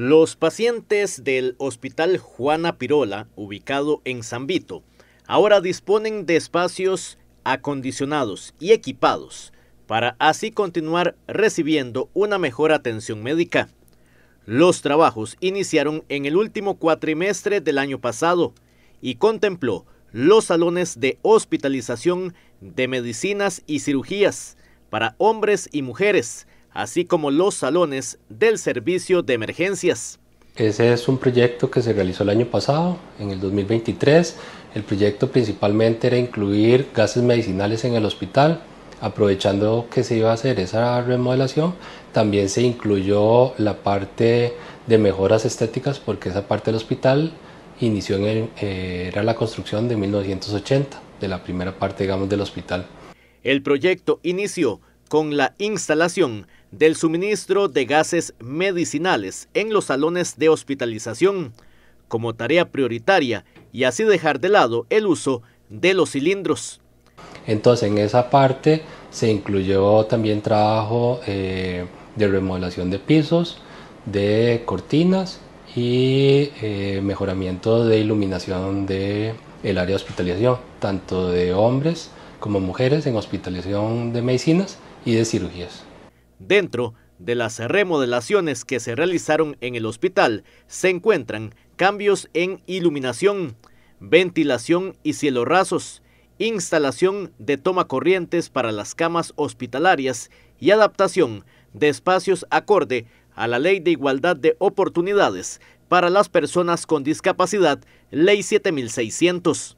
Los pacientes del Hospital Juana Pirola, ubicado en San ahora disponen de espacios acondicionados y equipados para así continuar recibiendo una mejor atención médica. Los trabajos iniciaron en el último cuatrimestre del año pasado y contempló los salones de hospitalización de medicinas y cirugías para hombres y mujeres, así como los salones del servicio de emergencias. Ese es un proyecto que se realizó el año pasado, en el 2023. El proyecto principalmente era incluir gases medicinales en el hospital. Aprovechando que se iba a hacer esa remodelación, también se incluyó la parte de mejoras estéticas porque esa parte del hospital inició en eh, era la construcción de 1980, de la primera parte, digamos, del hospital. El proyecto inició con la instalación del suministro de gases medicinales en los salones de hospitalización como tarea prioritaria y así dejar de lado el uso de los cilindros. Entonces en esa parte se incluyó también trabajo eh, de remodelación de pisos, de cortinas y eh, mejoramiento de iluminación del el área de hospitalización, tanto de hombres como mujeres en hospitalización de medicinas y de cirugías. Dentro de las remodelaciones que se realizaron en el hospital se encuentran cambios en iluminación, ventilación y cielo rasos, instalación de corrientes para las camas hospitalarias y adaptación de espacios acorde a la Ley de Igualdad de Oportunidades para las Personas con Discapacidad, Ley 7600.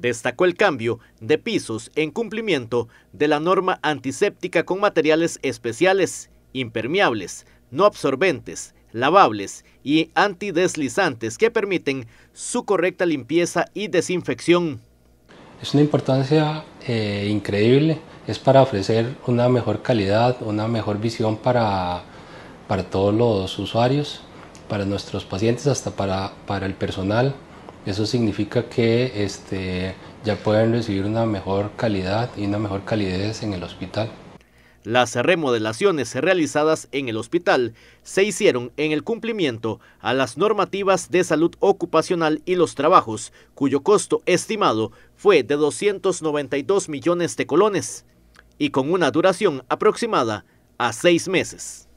Destacó el cambio de pisos en cumplimiento de la norma antiséptica con materiales especiales, impermeables, no absorbentes, lavables y antideslizantes que permiten su correcta limpieza y desinfección. Es una importancia eh, increíble, es para ofrecer una mejor calidad, una mejor visión para, todos los usuarios, para nuestros pacientes, hasta para el personal. Eso significa que este, ya pueden recibir una mejor calidad y una mejor calidez en el hospital. Las remodelaciones realizadas en el hospital se hicieron en el cumplimiento a las normativas de salud ocupacional y los trabajos, cuyo costo estimado fue de 292 millones de colones y con una duración aproximada a seis meses.